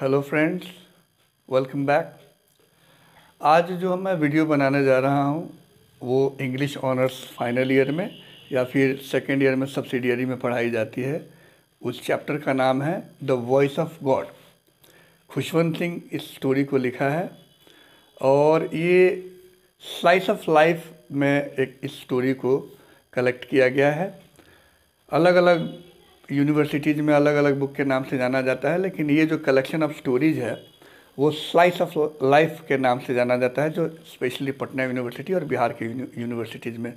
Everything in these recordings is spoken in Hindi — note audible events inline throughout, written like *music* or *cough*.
हेलो फ्रेंड्स वेलकम बैक आज जो मैं वीडियो बनाने जा रहा हूँ वो इंग्लिश ऑनर्स फाइनल ईयर में या फिर सेकेंड ईयर में सब्सिडियरी में पढ़ाई जाती है उस चैप्टर का नाम है the voice of God Khushwant Singh इस स्टोरी को लिखा है और ये स्लाइस ऑफ लाइफ में एक इस स्टोरी को कलेक्ट किया गया है अलग अलग यूनिवर्सिटीज़ में अलग अलग बुक के नाम से जाना जाता है लेकिन ये जो कलेक्शन ऑफ स्टोरीज है वो स्लाइस ऑफ लाइफ के नाम से जाना जाता है जो स्पेशली पटना यूनिवर्सिटी और बिहार के यूनिवर्सिटीज़ में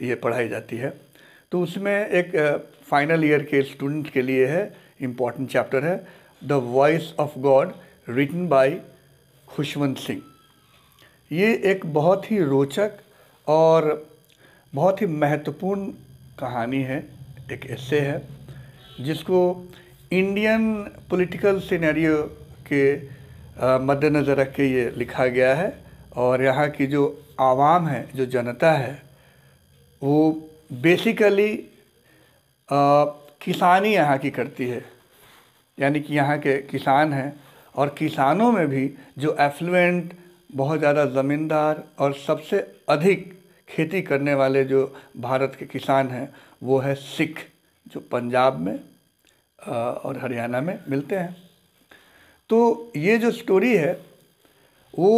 ये पढ़ाई जाती है तो उसमें एक फाइनल ईयर के स्टूडेंट के लिए है इम्पॉर्टेंट चैप्टर है the voice of God written by Khushwant Singh ये एक बहुत ही रोचक और बहुत ही महत्वपूर्ण कहानी है एक ऐसे है जिसको इंडियन पॉलिटिकल सिनेरियो के मद्देनज़र रख के ये लिखा गया है और यहाँ की जो आवाम है जो जनता है वो बेसिकली किसानी यहाँ की करती है यानी कि यहाँ के किसान हैं और किसानों में भी जो एफ्लुएंट बहुत ज़्यादा ज़मींदार और सबसे अधिक खेती करने वाले जो भारत के किसान हैं वो है सिख जो पंजाब में और हरियाणा में मिलते हैं तो ये जो स्टोरी है वो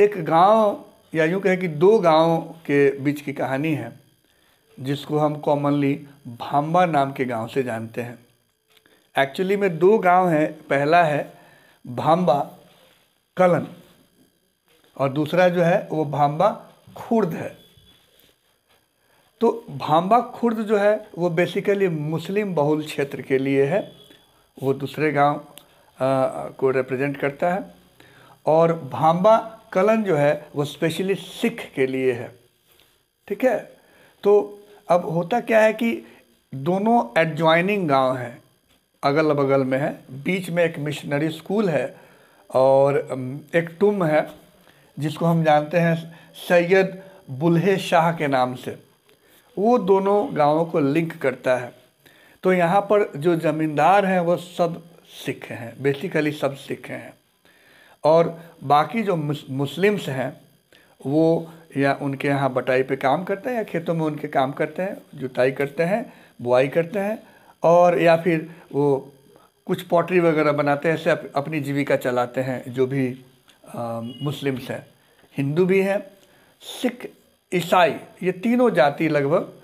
एक गांव या यूँ कहें कि दो गांव के बीच की कहानी है जिसको हम कॉमनली भांबा नाम के गांव से जानते हैं एक्चुअली में दो गांव हैं पहला है भांबा कलन और दूसरा जो है वो भांबा खुर्द है तो भांबा खुर्द जो है वो बेसिकली मुस्लिम बहुल क्षेत्र के लिए है वो दूसरे गांव को रिप्रेजेंट करता है और भांबा कलन जो है वो स्पेशली सिख के लिए है ठीक है तो अब होता क्या है कि दोनों एडजॉइनिंग गांव हैं अगल बगल में है बीच में एक मिशनरी स्कूल है और एक टुम है जिसको हम जानते हैं सैयद बुल्हे शाह के नाम से वो दोनों गांवों को लिंक करता है तो यहाँ पर जो ज़मींदार हैं वो सब सिख हैं बेसिकली सब सिख हैं और बाकी जो मुस्लिम्स हैं वो या उनके यहाँ बटाई पे काम करते हैं या खेतों में उनके काम करते हैं जुताई करते हैं बुआई करते हैं और या फिर वो कुछ पॉटरी वगैरह बनाते हैं ऐसे अपनी जीविका चलाते हैं जो भी मुस्लिम्स हैं हिंदू भी हैं सिख ईसाई ये तीनों जाति लगभग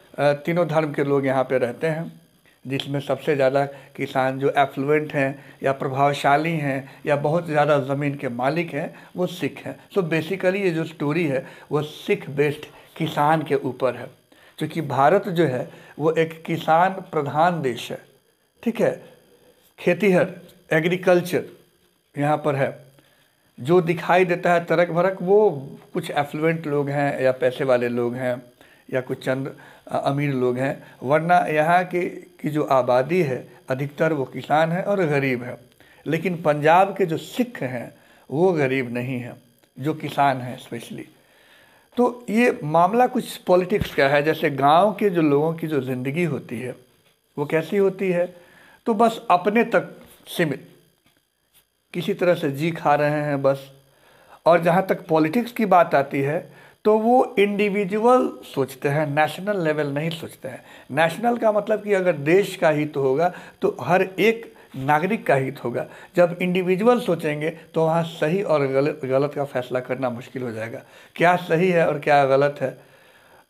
तीनों धर्म के लोग यहाँ पे रहते हैं जिसमें सबसे ज़्यादा किसान जो एफ्लुएंट हैं या प्रभावशाली हैं या बहुत ज़्यादा ज़मीन के मालिक हैं वो सिख हैं सो बेसिकली ये जो स्टोरी है वो सिख बेस्ड किसान के ऊपर है क्योंकि भारत जो है वो एक किसान प्रधान देश है ठीक है खेतीहर एग्रीकल्चर यहाँ पर है जो दिखाई देता है तरक भरक वो कुछ एफ्लुएंट लोग हैं या पैसे वाले लोग हैं या कुछ चंद अमीर लोग हैं वरना यहाँ के की जो आबादी है अधिकतर वो किसान है और गरीब है लेकिन पंजाब के जो सिख हैं वो गरीब नहीं हैं जो किसान हैं स्पेशली तो ये मामला कुछ पॉलिटिक्स का है जैसे गांव के जो लोगों की जो ज़िंदगी होती है वो कैसी होती है तो बस अपने तक सीमित किसी तरह से जी खा रहे हैं बस और जहाँ तक पॉलिटिक्स की बात आती है तो वो इंडिविजुअल सोचते हैं नेशनल लेवल नहीं सोचते हैं नेशनल का मतलब कि अगर देश का हित तो होगा तो हर एक नागरिक का हित होगा जब इंडिविजुअल सोचेंगे तो वहाँ सही और गलत गलत का फैसला करना मुश्किल हो जाएगा क्या सही है और क्या गलत है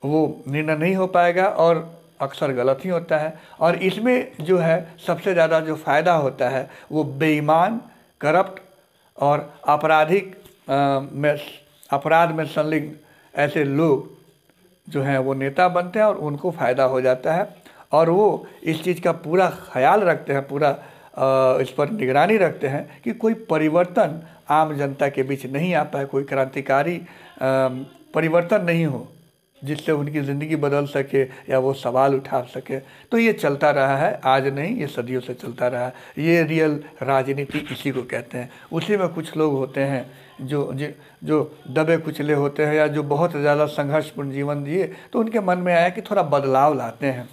वो निर्णय नहीं हो पाएगा और अक्सर गलत ही होता है और इसमें जो है सबसे ज़्यादा जो फ़ायदा होता है वो बेईमान करप्ट और आपराधिक में अपराध में संलिग्न ऐसे लोग जो हैं वो नेता बनते हैं और उनको फ़ायदा हो जाता है और वो इस चीज़ का पूरा ख्याल रखते हैं पूरा इस पर निगरानी रखते हैं कि कोई परिवर्तन आम जनता के बीच नहीं आ पाए कोई क्रांतिकारी परिवर्तन नहीं हो जिससे उनकी ज़िंदगी बदल सके या वो सवाल उठा सके तो ये चलता रहा है आज नहीं ये सदियों से चलता रहा है ये रियल राजनीति इसी को कहते हैं उसी में कुछ लोग होते हैं जो जो दबे कुचले होते हैं या जो बहुत ज़्यादा संघर्षपूर्ण जीवन दिए तो उनके मन में आया कि थोड़ा बदलाव लाते हैं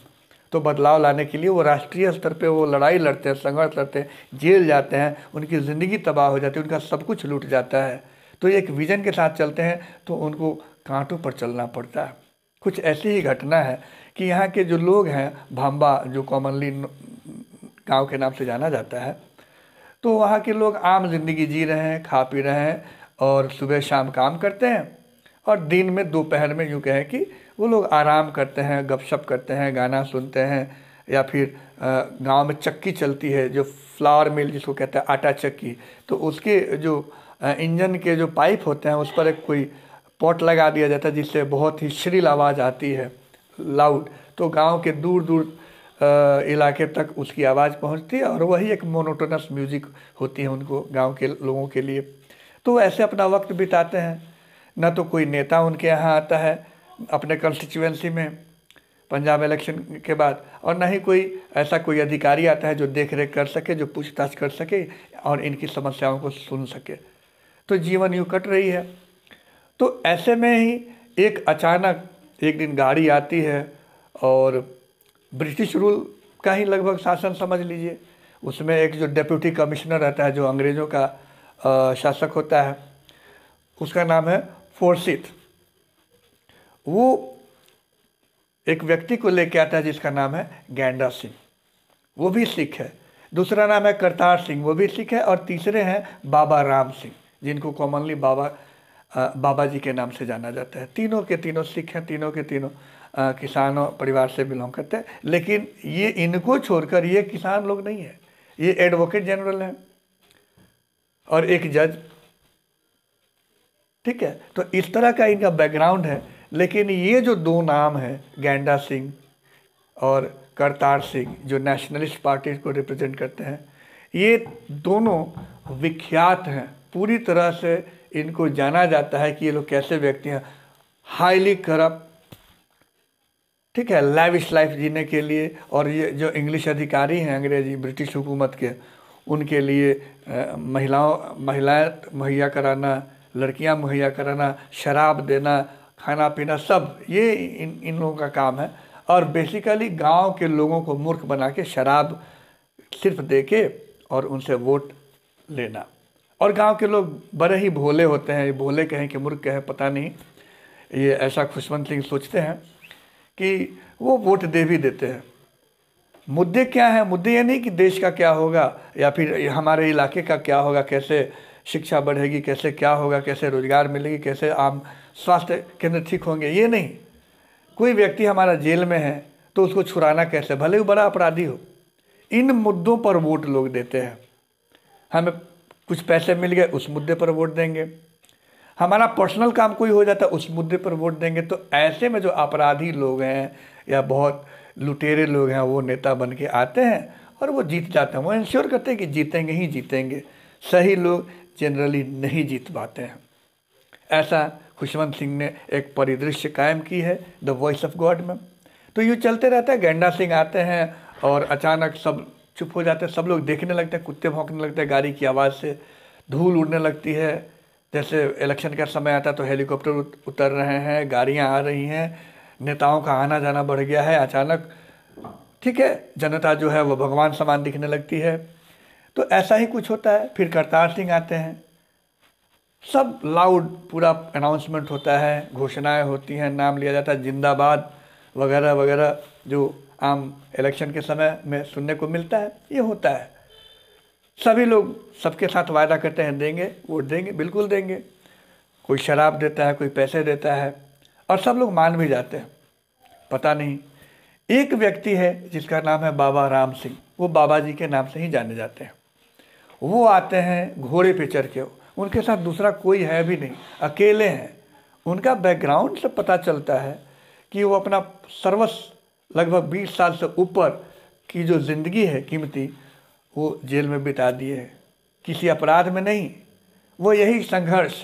तो बदलाव लाने के लिए वो राष्ट्रीय स्तर पे वो लड़ाई लड़ते हैं संघर्ष लड़ते हैं जेल जाते हैं उनकी ज़िंदगी तबाह हो जाती है उनका सब कुछ लूट जाता है तो एक विज़न के साथ चलते हैं तो उनको कांटों पर चलना पड़ता है कुछ ऐसी ही घटना है कि यहाँ के जो लोग हैं भांबा जो कॉमनली गांव के नाम से जाना जाता है तो वहाँ के लोग आम जिंदगी जी रहे हैं खा पी रहे हैं और सुबह शाम काम करते हैं और दिन में दोपहर में यूँ कहें कि वो लोग आराम करते हैं गपशप करते हैं गाना सुनते हैं या फिर गांव में चक्की चलती है जो फ्लावर मिल जिसको कहते हैं आटा चक्की तो उसके जो इंजन के जो पाइप होते हैं उस पर एक कोई पॉट लगा दिया जाता है जिससे बहुत ही श्रील आवाज़ आती है लाउड तो गांव के दूर दूर इलाके तक उसकी आवाज़ पहुंचती है और वही एक मोनोटोनस म्यूज़िक होती है उनको गांव के लोगों के लिए तो ऐसे अपना वक्त बिताते हैं न तो कोई नेता उनके यहाँ आता है अपने कंस्टिट्यूएंसी में पंजाब इलेक्शन के बाद और ना ही कोई ऐसा कोई अधिकारी आता है जो देख रेख कर सके जो पूछताछ कर सके और इनकी समस्याओं को सुन सके तो जीवन यूँ कट रही है तो ऐसे में ही एक अचानक एक दिन गाड़ी आती है और ब्रिटिश रूल का ही लगभग शासन समझ लीजिए उसमें एक जो डेप्यूटी कमिश्नर रहता है जो अंग्रेज़ों का शासक होता है उसका नाम है फोर्सिथ वो एक व्यक्ति को लेकर आता है जिसका नाम है गैंडा सिंह वो भी सिख है दूसरा नाम है करतार सिंह वो भी सिख है और तीसरे हैं बाबा राम सिंह जिनको कॉमनली बाबा बाबा जी के नाम से जाना जाता है तीनों के तीनों सिख हैं तीनों के तीनों किसानों परिवार से बिलोंग करते हैं लेकिन ये इनको छोड़कर ये किसान लोग नहीं है ये एडवोकेट जनरल हैं और एक जज ठीक है तो इस तरह का इनका बैकग्राउंड है लेकिन ये जो दो नाम हैं गेंडा सिंह और करतार सिंह जो नेशनलिस्ट पार्टी को रिप्रेजेंट करते हैं ये दोनों विख्यात हैं पूरी तरह से इनको जाना जाता है कि ये लोग कैसे व्यक्ति हैं हाईली करप्ट ठीक है लाइविश लाइफ जीने के लिए और ये जो इंग्लिश अधिकारी हैं अंग्रेजी ब्रिटिश हुकूमत के उनके लिए महिलाओं महिलाएं मुहैया कराना लड़कियां मुहैया कराना शराब देना खाना पीना सब ये इन इन लोगों का काम है और बेसिकली गांव के लोगों को मूर्ख बना के शराब सिर्फ दे के और उनसे वोट लेना और गांव के लोग बड़े ही भोले होते हैं ये भोले कहें कि मूर्ख कहें पता नहीं ये ऐसा खुशवंत सिंह सोचते हैं कि वो वोट दे भी देते हैं मुद्दे क्या हैं मुद्दे ये नहीं कि देश का क्या होगा या फिर हमारे इलाके का क्या होगा कैसे शिक्षा बढ़ेगी कैसे क्या होगा कैसे रोज़गार मिलेगी कैसे आम स्वास्थ्य केंद्र ठीक होंगे ये नहीं कोई व्यक्ति हमारा जेल में है तो उसको छुड़ाना कैसे भले ही बड़ा अपराधी हो इन मुद्दों पर वोट लोग देते हैं हमें कुछ पैसे मिल गए उस मुद्दे पर वोट देंगे हमारा पर्सनल काम कोई हो जाता उस मुद्दे पर वोट देंगे तो ऐसे में जो अपराधी लोग हैं या बहुत लुटेरे लोग हैं वो नेता बन के आते हैं और वो जीत जाते हैं वो इंश्योर करते हैं कि जीतेंगे ही जीतेंगे सही लोग जनरली नहीं जीत पाते हैं ऐसा खुशवंत सिंह ने एक परिदृश्य कायम की है द वॉइस ऑफ गॉड में तो यूँ चलते रहता है गेंडा सिंह आते हैं और अचानक सब चुप हो जाते हैं सब लोग देखने लगते हैं कुत्ते भौंकने लगते हैं गाड़ी की आवाज़ से धूल उड़ने लगती है जैसे इलेक्शन का समय आता तो हेलीकॉप्टर उतर रहे हैं गाड़ियाँ आ रही हैं नेताओं का आना जाना बढ़ गया है अचानक ठीक है जनता जो है वो भगवान समान दिखने लगती है तो ऐसा ही कुछ होता है फिर करतार सिंह आते हैं सब लाउड पूरा अनाउंसमेंट होता है घोषणाएं होती हैं नाम लिया जाता है जिंदाबाद वगैरह वगैरह जो आम इलेक्शन के समय में सुनने को मिलता है ये होता है सभी लोग सबके साथ वायदा करते हैं देंगे वोट देंगे बिल्कुल देंगे कोई शराब देता है कोई पैसे देता है और सब लोग मान भी जाते हैं पता नहीं एक व्यक्ति है जिसका नाम है बाबा राम सिंह वो बाबा जी के नाम से ही जाने जाते हैं वो आते हैं घोड़े पे चढ़ के उनके साथ दूसरा कोई है भी नहीं अकेले हैं उनका बैकग्राउंड से पता चलता है कि वो अपना सर्वस्व लगभग बीस साल से ऊपर की जो ज़िंदगी है कीमती वो जेल में बिता दिए है किसी अपराध में नहीं वो यही संघर्ष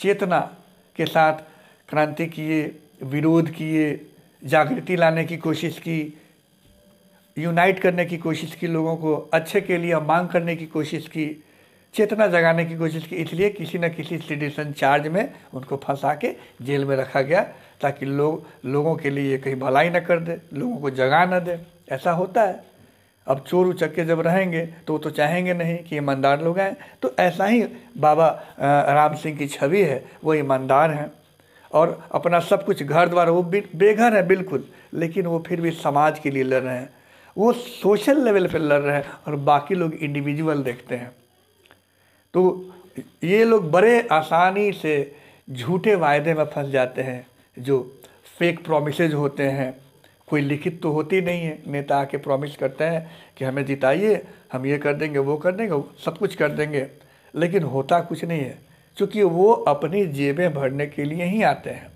चेतना के साथ क्रांति किए विरोध किए जागृति लाने की कोशिश की यूनाइट करने की कोशिश की लोगों को अच्छे के लिए मांग करने की कोशिश की चेतना जगाने की कोशिश की इसलिए किसी न किसी सिडिशन चार्ज में उनको फंसा के जेल में रखा गया ताकि लोग लोगों के लिए कहीं भलाई न कर दे लोगों को जगा न दे ऐसा होता है अब चोर उचक्के जब रहेंगे तो वो तो चाहेंगे नहीं कि ईमानदार लोग आए तो ऐसा ही बाबा राम सिंह की छवि है वो ईमानदार हैं और अपना सब कुछ घर द्वार वो बेघर है बिल्कुल लेकिन वो फिर भी समाज के लिए लड़ रहे हैं वो सोशल लेवल पर लड़ रहे हैं और बाकी लोग इंडिविजुअल देखते हैं तो ये लोग बड़े आसानी से झूठे वायदे में फंस जाते हैं जो फेक प्रोमिसेज होते हैं कोई लिखित तो होती नहीं है नेता आके प्रॉमिस करते हैं कि हमें जिताइए हम ये कर देंगे वो कर देंगे सब कुछ कर देंगे लेकिन होता कुछ नहीं है क्योंकि वो अपनी जेबें भरने के लिए ही आते हैं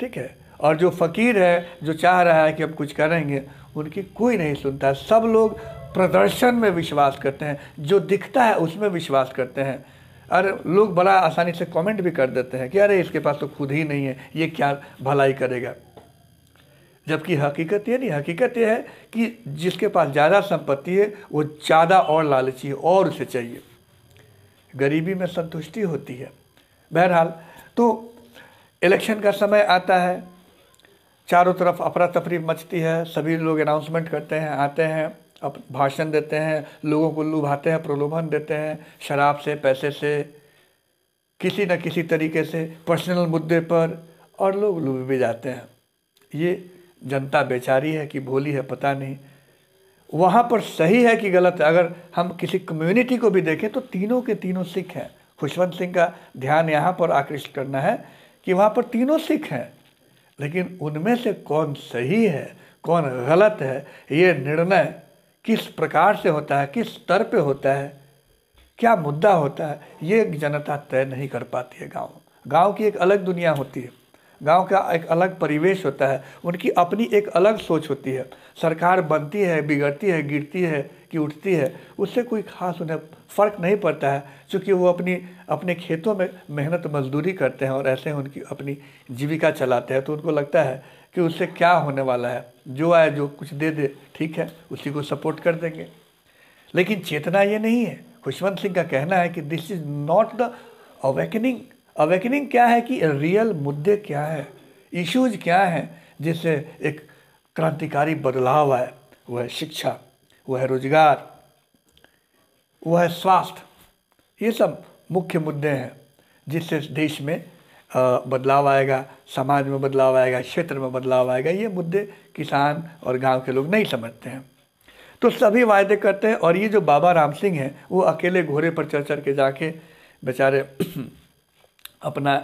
ठीक है और जो फ़कीर है जो चाह रहा है कि हम कुछ करेंगे उनकी कोई नहीं सुनता सब लोग प्रदर्शन में विश्वास करते हैं जो दिखता है उसमें विश्वास करते हैं अरे लोग बड़ा आसानी से कमेंट भी कर देते हैं कि अरे इसके पास तो खुद ही नहीं है ये क्या भलाई करेगा जबकि हकीकत ये नहीं हकीकत ये है कि जिसके पास ज़्यादा संपत्ति है वो ज़्यादा और लालची है और उसे चाहिए गरीबी में संतुष्टि होती है बहरहाल तो इलेक्शन का समय आता है चारों तरफ अफरा तफरी मचती है सभी लोग अनाउंसमेंट करते हैं आते हैं अप भाषण देते हैं लोगों को लुभाते हैं प्रलोभन देते हैं शराब से पैसे से किसी न किसी तरीके से पर्सनल मुद्दे पर और लोग लुभ भी जाते हैं ये जनता बेचारी है कि भोली है पता नहीं वहाँ पर सही है कि गलत है अगर हम किसी कम्युनिटी को भी देखें तो तीनों के तीनों सिख हैं खुशवंत सिंह का ध्यान यहाँ पर आकृष्ट करना है कि वहाँ पर तीनों सिख हैं लेकिन उनमें से कौन सही है कौन गलत है ये निर्णय किस प्रकार से होता है किस स्तर पे होता है क्या मुद्दा होता है ये जनता तय नहीं कर पाती है गाँव गाँव की एक अलग दुनिया होती है गांव का एक अलग परिवेश होता है उनकी अपनी एक अलग सोच होती है सरकार बनती है बिगड़ती है गिरती है कि उठती है उससे कोई खास उन्हें फ़र्क नहीं पड़ता है क्योंकि वो अपनी अपने खेतों में मेहनत मजदूरी करते हैं और ऐसे उनकी अपनी जीविका चलाते हैं तो उनको लगता है कि उससे क्या होने वाला है जो आए जो कुछ दे दे ठीक है उसी को सपोर्ट कर देंगे लेकिन चेतना ये नहीं है खुशवंत सिंह का कहना है कि this is not the awakening awakening क्या है कि रियल मुद्दे क्या है इश्यूज क्या हैं जिससे एक क्रांतिकारी बदलाव आए वह शिक्षा वह रोजगार वह स्वास्थ्य ये सब मुख्य मुद्दे हैं जिससे देश में बदलाव आएगा समाज में बदलाव आएगा क्षेत्र में बदलाव आएगा ये मुद्दे किसान और गांव के लोग नहीं समझते हैं तो सभी वायदे करते हैं और ये जो बाबा राम सिंह हैं वो अकेले घोड़े पर चढ़ चढ़ के जाके बेचारे अपना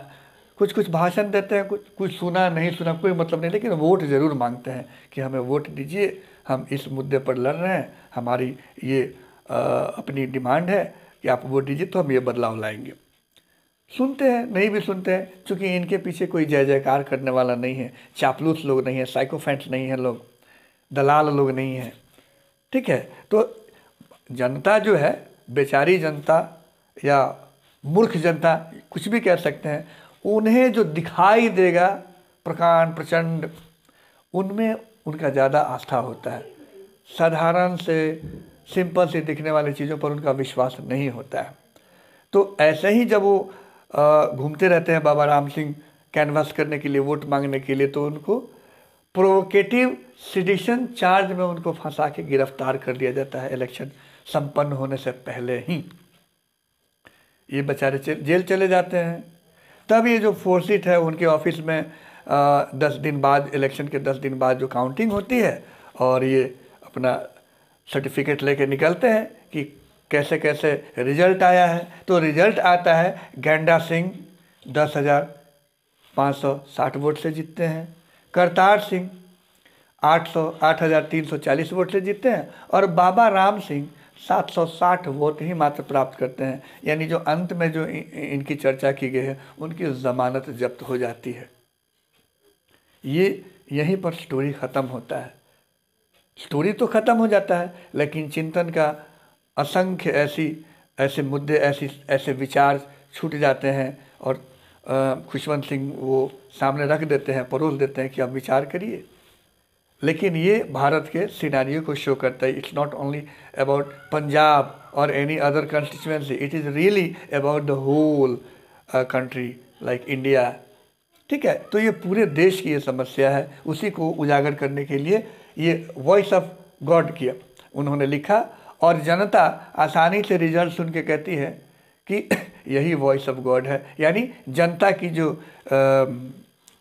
कुछ कुछ भाषण देते हैं कुछ कुछ सुना नहीं सुना कोई मतलब नहीं लेकिन वोट ज़रूर मांगते हैं कि हमें वोट दीजिए हम इस मुद्दे पर लड़ रहे हैं हमारी ये आ, अपनी डिमांड है कि आप वोट दीजिए तो हम ये बदलाव लाएंगे सुनते हैं नहीं भी सुनते हैं क्योंकि इनके पीछे कोई जय जयकार करने वाला नहीं है चापलूस लोग नहीं है साइकोफेंट नहीं है लोग दलाल लोग नहीं हैं ठीक है तो जनता जो है बेचारी जनता या मूर्ख जनता कुछ भी कह सकते हैं उन्हें जो दिखाई देगा प्रकांड प्रचंड उनमें उनका ज़्यादा आस्था होता है साधारण से सिंपल से दिखने वाली चीज़ों पर उनका विश्वास नहीं होता है तो ऐसे ही जब वो घूमते रहते हैं बाबा राम सिंह कैनवास करने के लिए वोट मांगने के लिए तो उनको प्रोवोकेटिव सिडिशन चार्ज में उनको फंसा के गिरफ्तार कर दिया जाता है इलेक्शन संपन्न होने से पहले ही ये बेचारे जेल चले जाते हैं तब ये जो फोर्सिट है उनके ऑफिस में आ, दस दिन बाद इलेक्शन के दस दिन बाद जो काउंटिंग होती है और ये अपना सर्टिफिकेट लेके निकलते हैं कि कैसे कैसे रिजल्ट आया है तो रिजल्ट आता है गेंडा सिंह दस हज़ार पाँच सौ साठ वोट से जीतते हैं करतार सिंह आठ सौ आठ हज़ार तीन सौ चालीस वोट से जीतते हैं और बाबा राम सिंह 760 वोट ही मात्र प्राप्त करते हैं यानी जो अंत में जो इनकी चर्चा की गई है उनकी ज़मानत जब्त हो जाती है ये यहीं पर स्टोरी ख़त्म होता है स्टोरी तो ख़त्म हो जाता है लेकिन चिंतन का असंख्य ऐसी ऐसे मुद्दे ऐसी ऐसे विचार छूट जाते हैं और खुशवंत सिंह वो सामने रख देते हैं परोस देते हैं कि आप विचार करिए लेकिन ये भारत के सीनारियो को शो करता है it's not only about Punjab और any other constituency it is really about the whole country like India ठीक है तो ये पूरे देश की ये समस्या है उसी को उजागर करने के लिए ये वॉइस ऑफ गॉड किया उन्होंने लिखा और जनता आसानी से रिजल्ट सुन के कहती है कि *coughs* यही वॉइस ऑफ गॉड है यानी जनता की जो um,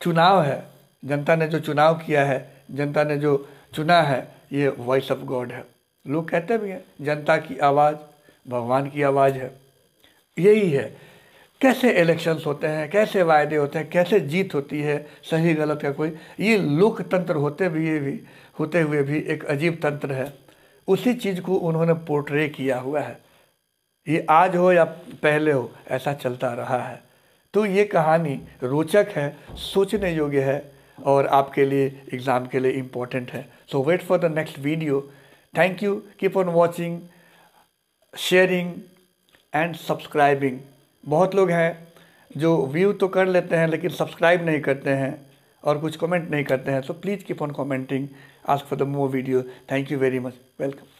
चुनाव है जनता ने जो चुनाव किया है जनता ने जो चुना है ये वॉइस ऑफ गॉड है लोग कहते भी हैं जनता की आवाज़ भगवान की आवाज़ है यही है कैसे इलेक्शंस होते हैं कैसे वायदे होते हैं कैसे जीत होती है सही गलत का कोई ये लोकतंत्र होते भी भी होते हुए भी एक अजीब तंत्र है उसी चीज़ को उन्होंने पोर्ट्रे किया हुआ है ये आज हो या पहले हो ऐसा चलता रहा है तो ये कहानी रोचक है सोचने योग्य है और आपके लिए एग्ज़ाम के लिए इम्पोर्टेंट है so wait for the next video thank you keep on watching sharing and subscribing बहुत लोग हैं जो व्यू तो कर लेते हैं लेकिन सब्सक्राइब नहीं करते हैं और कुछ कमेंट नहीं करते हैं so please keep on commenting ask for the more video thank you very much welcome